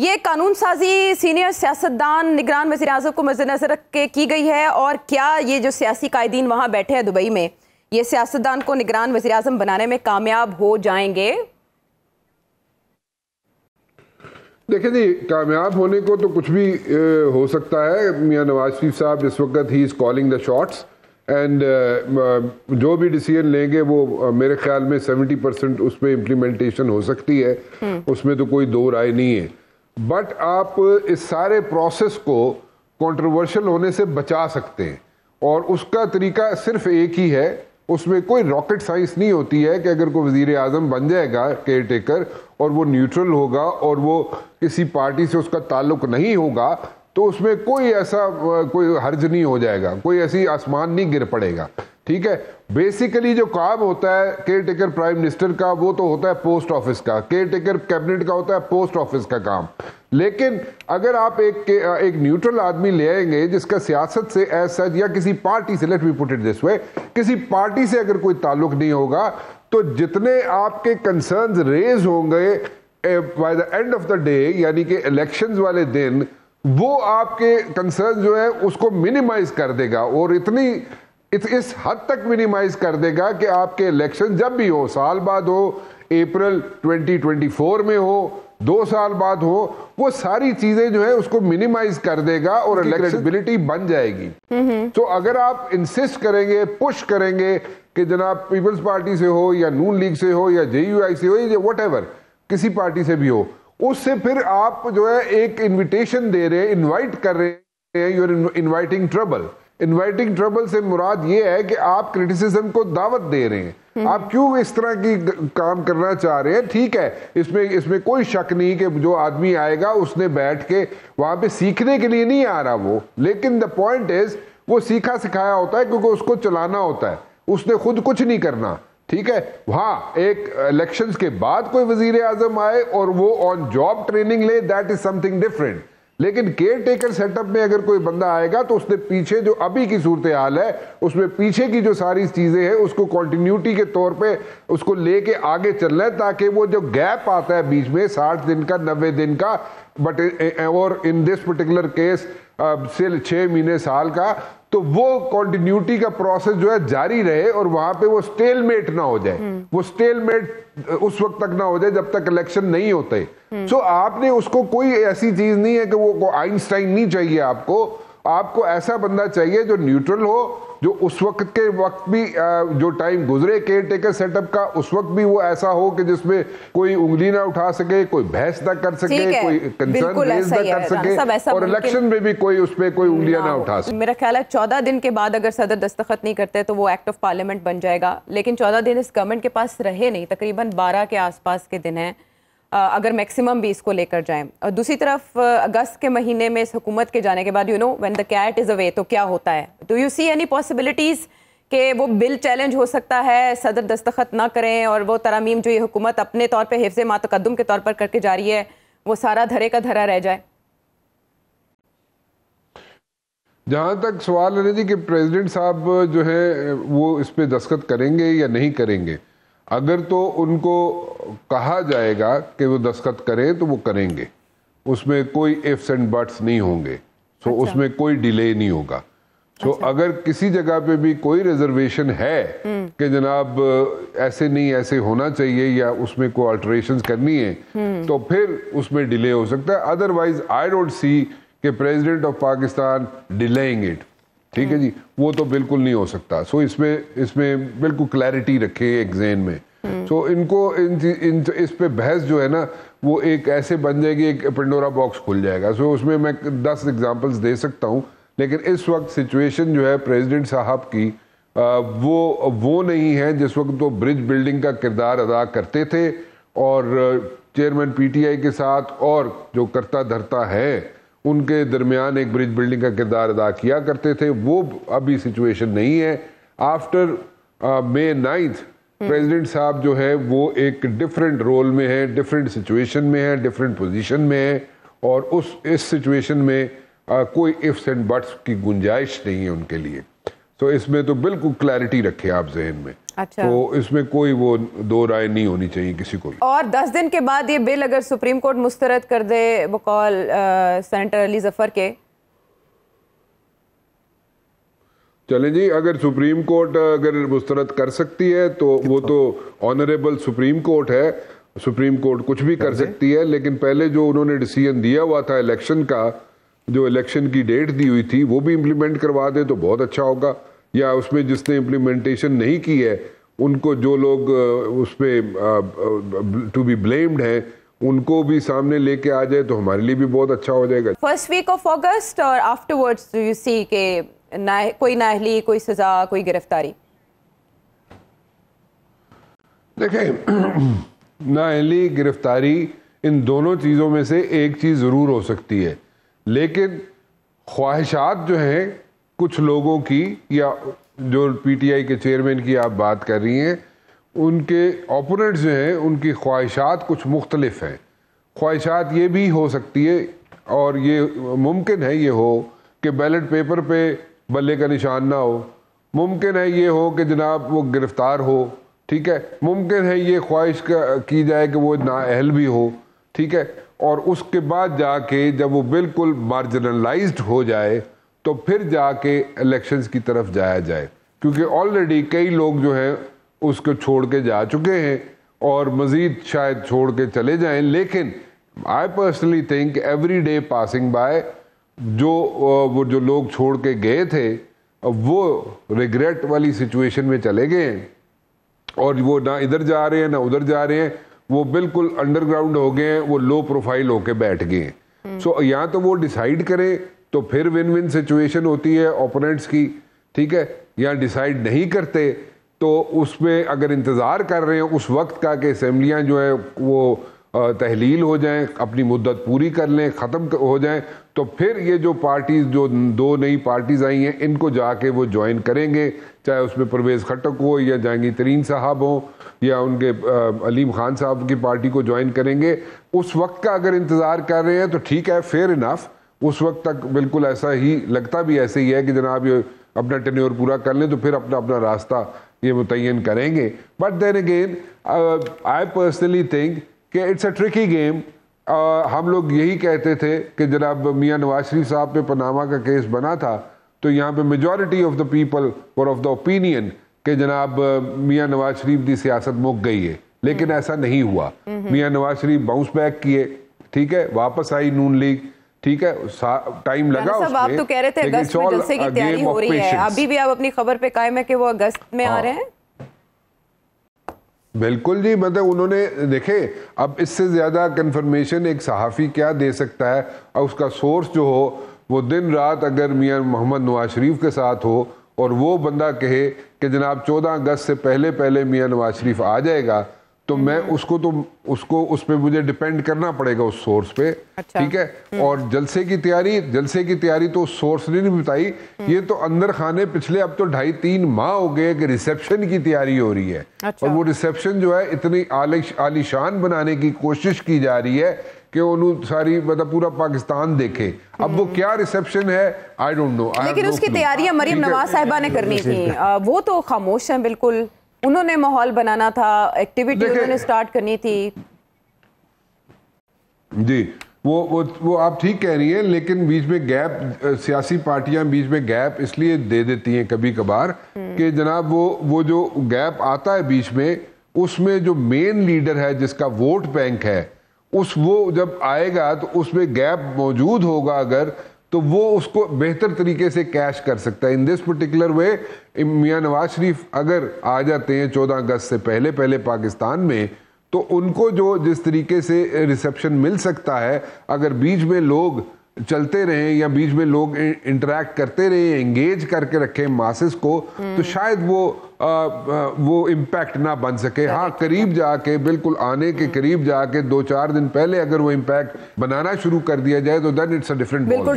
ये कानून साजी सीनियर सियासतदान निगरान वजी अजम को मद्देनजर रख के की गई है और क्या ये जो सियासी कायदीन वहाँ बैठे हैं दुबई में ये सियासतदान को निगरान वजी अजम बनाने में कामयाब हो जाएंगे देखिए जी कामयाब होने को तो कुछ भी ए, हो सकता है मियाँ नवाज शरीफ साहब इस वक्त ही is calling the shots and जो भी डिसीजन लेंगे वो मेरे ख्याल में 70 परसेंट उसमें इम्प्लीमेंटेशन हो सकती है हम्म। उसमें तो कोई दो राय नहीं है बट आप इस सारे प्रोसेस को कंट्रोवर्शियल होने से बचा सकते हैं और उसका तरीका सिर्फ एक ही है उसमें कोई रॉकेट साइंस नहीं होती है कि अगर कोई वजीर आजम बन जाएगा केयर टेकर और वो न्यूट्रल होगा और वो किसी पार्टी से उसका ताल्लुक नहीं होगा तो उसमें कोई ऐसा कोई हर्ज नहीं हो जाएगा कोई ऐसी आसमान नहीं गिर पड़ेगा ठीक है बेसिकली जो काम होता है केयर टेकर प्राइम मिनिस्टर का वो तो होता है पोस्ट ऑफिस का केयर टेकर कैबिनेट का होता है पोस्ट ऑफिस का काम लेकिन अगर आप एक एक न्यूट्रल आदमी ले आएंगे जिसका सियासत से ऐसा सच या किसी पार्टी से let we put it this way किसी पार्टी से अगर कोई ताल्लुक नहीं होगा तो जितने आपके कंसर्न रेज होंगे by the end of the day यानी कि इलेक्शन वाले दिन वो आपके कंसर्न जो है उसको मिनिमाइज कर देगा और इतनी इत, इस हद तक मिनिमाइज कर देगा कि आपके इलेक्शन जब भी हो साल बाद हो अप्रैल 2024 में हो दो साल बाद हो वो सारी चीजें जो है उसको मिनिमाइज कर देगा और इलेक्टेबिलिटी बन जाएगी हम्म, हम्म। तो अगर आप इंसिस्ट करेंगे पुश करेंगे कि जनाब पीपल्स पार्टी से हो या नून लीग से हो या जे से हो या वट किसी पार्टी से भी हो उससे फिर आप जो है एक इनविटेशन दे रहे हैं इनवाइट कर रहे हैं you're inviting trouble inviting trouble से मुराद ये है कि आप क्रिटिसिज्म को दावत दे रहे हैं हम्म। आप क्यों इस तरह की काम करना चाह रहे हैं ठीक है इसमें इसमें कोई शक नहीं कि जो आदमी आएगा उसने बैठ के वहां पे सीखने के लिए नहीं आ रहा वो लेकिन द पॉइंट इज वो सीखा सिखाया होता है क्योंकि उसको चलाना होता है उसने खुद कुछ नहीं करना ठीक है वहां एक इलेक्शन के बाद कोई वजीर आजम आए और वो ऑन जॉब ट्रेनिंग ले दैट इज समथिंग डिफरेंट लेकिन केयर टेकर सेटअप में अगर कोई बंदा आएगा तो उसने पीछे जो अभी की सूरत हाल है उसमें पीछे की जो सारी चीज़ें हैं उसको कॉन्टीन्यूटी के तौर पे उसको लेके आगे चलना है ताकि वो जो गैप आता है बीच में साठ दिन का नब्बे दिन का बट और इन दिस पर्टिकुलर केस से छह महीने साल का तो वो कॉन्टिन्यूटी का प्रोसेस जो है जारी रहे और वहां पे वो स्टेलमेट ना हो जाए हम्म। वो स्टेलमेट उस वक्त तक ना हो जाए जब तक इलेक्शन नहीं होते सो हम्म। so, आपने उसको कोई ऐसी चीज नहीं है कि वो आइंस्टाइन नहीं चाहिए आपको आपको ऐसा बंदा चाहिए जो न्यूट्रल हो जो उस वक्त के वक्त भी जो टाइम गुजरे केयर टेकर सेटअप का उस वक्त भी वो ऐसा हो कि जिसमें कोई उंगली ना उठा सके कोई बहस ना कर सके कोई कंसर्न रेज ना कर सके और इलेक्शन में भी कोई उस पर कोई उंगलियां ना उठा सके मेरा ख्याल है चौदह दिन के बाद अगर सदर दस्तखत नहीं करते तो वो एक्ट ऑफ पार्लियामेंट बन जाएगा लेकिन चौदह दिन इस गवर्नमेंट के पास रहे नहीं तकरीबन बारह के आसपास के दिन है अगर मैक्सिमम भी इसको लेकर जाएं और दूसरी तरफ अगस्त के महीने में इस हुकूमत के जाने के बाद you know when the cat is away तो क्या होता है do you see any possibilities कि वो बिल चैलेंज हो सकता है सदर दस्तखत ना करें और वो तरामीम जो ये हुकूमत अपने तौर पर हिफ्ज़ मातकदम के तौर पर करके जा रही है वो सारा धरे का धरा रह जाए जहाँ तक सवाल है जी कि प्रेसिडेंट साहब जो है वो इस पर दस्तखत करेंगे या नहीं करेंगे अगर तो उनको कहा जाएगा कि वो दस्खत करें तो वो करेंगे उसमें कोई इफ्स एंड बट्स नहीं होंगे सो अच्छा। उसमें कोई डिले नहीं होगा सो अच्छा। अगर किसी जगह पे भी कोई रिजर्वेशन है हम्म। कि जनाब ऐसे नहीं ऐसे होना चाहिए या उसमें कोई अल्टरेशन करनी है हम्म। तो फिर उसमें डिले हो सकता है अदरवाइज आई डोंट सी कि president of Pakistan delaying it ठीक है हम्म। जी वो तो बिल्कुल नहीं हो सकता सो इसमें इसमें बिल्कुल क्लैरिटी रखे एक जेन में सो हम्म। इनको इन, इन इस पे बहस जो है ना वो एक ऐसे बन जाएगी एक पंडोरा बॉक्स खुल जाएगा सो उसमें मैं दस एग्जाम्पल्स दे सकता हूँ लेकिन इस वक्त सिचुएशन जो है प्रेसिडेंट साहब की आ, वो वो नहीं है जिस वक्त वो ब्रिज बिल्डिंग का किरदार अदा करते थे और चेयरमैन पीटीआई के साथ और जो करता धरता है उनके दरमियान एक ब्रिज बिल्डिंग का किरदार अदा किया करते थे वो अभी सिचुएशन नहीं है आफ्टर मे नाइन्थ प्रेसिडेंट साहब जो है वो एक डिफरेंट रोल में है डिफरेंट सिचुएशन में है डिफरेंट पोजीशन में है और उस इस सिचुएशन में आ, uh, कोई इफ्स एंड बट्स की गुंजाइश नहीं है उनके लिए तो इसमें तो बिल्कुल क्लैरिटी रखे आप जहन में अच्छा। तो इसमें कोई वो दो राय नहीं होनी चाहिए किसी को भी और दस दिन के बाद ये बिल अगर सुप्रीम कोर्ट मुस्तरद कर दे बकौल सेंटर अली जफर के चलें जी अगर सुप्रीम कोर्ट अगर मुस्तरद कर सकती है तो वो तो ऑनरेबल सुप्रीम कोर्ट है सुप्रीम कोर्ट कुछ भी कर सकती है लेकिन पहले जो उन्होंने डिसीजन दिया हुआ था इलेक्शन का जो इलेक्शन की डेट दी हुई थी वो भी इम्प्लीमेंट करवा दे तो बहुत अच्छा होगा या उसमें जिसने इम्प्लीमेंटेशन नहीं की है उनको जो लोग उस पर टू बी ब्लेम्ड हैं उनको भी सामने लेके आ जाए तो हमारे लिए भी बहुत अच्छा हो जाएगा फर्स्ट वीक ऑफ अगस्त और आफ्टरवर्ड्स डू यू सी के ना कोई नाहली कोई सजा कोई गिरफ्तारी देखें नाहली गिरफ्तारी इन दोनों चीज़ों में से एक चीज़ ज़रूर हो सकती है लेकिन ख्वाहिशात जो हैं कुछ लोगों की या जो पीटीआई के चेयरमैन की आप बात कर रही हैं उनके ओपोनेंट्स जो हैं उनकी ख्वाहिशात कुछ मुख्तलिफ हैं ख्वाहिशात ये भी हो सकती है और ये मुमकिन है ये हो कि बैलेट पेपर पे बल्ले का निशान ना हो मुमकिन है ये हो कि जनाब वो गिरफ़्तार हो ठीक है मुमकिन है ये ख्वाहिश की जाए कि वो नाअहल भी हो ठीक है और उसके बाद जाके जब वो बिल्कुल मार्जिनलाइज्ड हो जाए तो फिर जाके इलेक्शंस की तरफ जाया जाए क्योंकि ऑलरेडी कई लोग जो हैं उसको छोड़ के जा चुके हैं और मज़ीद शायद छोड़ के चले जाएं लेकिन I personally think every day passing by जो वो जो लोग छोड़ के गए थे वो रिग्रेट वाली सिचुएशन में चले गए हैं और वो ना इधर जा रहे हैं ना उधर जा रहे हैं वो बिल्कुल अंडरग्राउंड हो गए हैं वो लो प्रोफाइल होके बैठ गए हैं सो या तो वो डिसाइड करें तो फिर विन विन सिचुएशन होती है ओपोनेंट्स की ठीक है या डिसाइड नहीं करते तो उसमें अगर इंतज़ार कर रहे हैं उस वक्त का कि असम्बलियाँ जो है वो तहलील हो जाएं अपनी मुद्दत पूरी कर लें ख़त्म हो जाएं तो फिर ये जो पार्टीज जो दो नई पार्टीज आई हैं इनको जाके वो ज्वाइन करेंगे चाहे उसमें परवेज़ खटक हो या जहांगीर तरीन साहब हो या उनके अलीम खान साहब की पार्टी को ज्वाइन करेंगे उस वक्त का अगर इंतज़ार कर रहे हैं तो ठीक है फेयर इनाफ उस वक्त तक बिल्कुल ऐसा ही लगता भी ऐसे ही है कि जनाब ये अपना टेन्योर पूरा कर लें तो फिर अपना अपना रास्ता ये मुतन करेंगे but then again I personally think कि इट्स अ ट्रिकी गेम आ, हम लोग यही कहते थे कि जनाब मियाँ नवाज शरीफ साहब पे पनामा का केस बना था तो यहाँ पे मेजॉरिटी ऑफ द पीपल और ऑफ द ओपिनियन के जनाब मियाँ नवाज शरीफ की सियासत मुक गई है लेकिन हम्म। ऐसा नहीं हुआ मियाँ नवाज शरीफ बाउंस बैक किए ठीक है वापस आई नून लीग ठीक है टाइम लगा उसमें आप तो कह रहे थे अगस्त में जलसे की तैयारी हो रही है अभी भी आप अपनी खबर पे कायम है कि वो अगस्त में आ हाँ। रहे हैं बिल्कुल जी मतलब उन्होंने देखे अब इससे ज़्यादा कन्फर्मेशन एक सहाफ़ी क्या दे सकता है और उसका सोर्स जो हो वो दिन रात अगर मियाँ मोहम्मद नवाज शरीफ के साथ हो और वो बंदा कहे कि जनाब चौदह अगस्त से पहले पहले मियाँ नवाज शरीफ आ जाएगा तो मैं उसको तो उसको उस पर मुझे डिपेंड करना पड़ेगा उस सोर्स पे अच्छा। ठीक है हम्म। और जलसे की तैयारी जलसे की तैयारी तो उस सोर्स ने नहीं बताई हम्म। ये तो अंदर खाने पिछले अब तो ढाई तीन माह हो गए कि रिसेप्शन की तैयारी हो रही है अच्छा। और वो रिसेप्शन जो है इतनी आलिशान बनाने की कोशिश की जा रही है कि उन्होंने सारी मतलब पूरा पाकिस्तान देखे अब वो हम्म। क्या रिसेप्शन है आई डोंट नो लेकिन उसकी तैयारियां मरियम नवाज साहिबा ने करनी थी वो तो खामोश है बिल्कुल उन्होंने माहौल बनाना था एक्टिविटी उन्होंने स्टार्ट करनी थी जी वो वो वो आप ठीक कह रही हैं लेकिन बीच में गैप सियासी पार्टियां बीच में गैप इसलिए दे देती हैं कभी कभार कि जनाब वो वो जो गैप आता है बीच में उसमें जो मेन लीडर है जिसका वोट बैंक है उस वो जब आएगा तो उसमें गैप मौजूद होगा अगर तो वो उसको बेहतर तरीके से कैश कर सकता है इन दिस पर्टिकुलर वे मियाँ नवाज शरीफ अगर आ जाते हैं चौदह अगस्त से पहले पहले पाकिस्तान में तो उनको जो जिस तरीके से रिसेप्शन मिल सकता है अगर बीच में लोग चलते रहें या बीच में लोग इंटरेक्ट करते रहें एंगेज करके रखें मासिस को तो हम्म। शायद वो आ, आ, वो इम्पैक्ट ना बन सके हाँ करीब जाके बिल्कुल आने के हम्म। करीब जाके दो चार दिन पहले अगर वो इम्पैक्ट बनाना शुरू कर दिया जाए तो देन इट्स अ डिफरेंट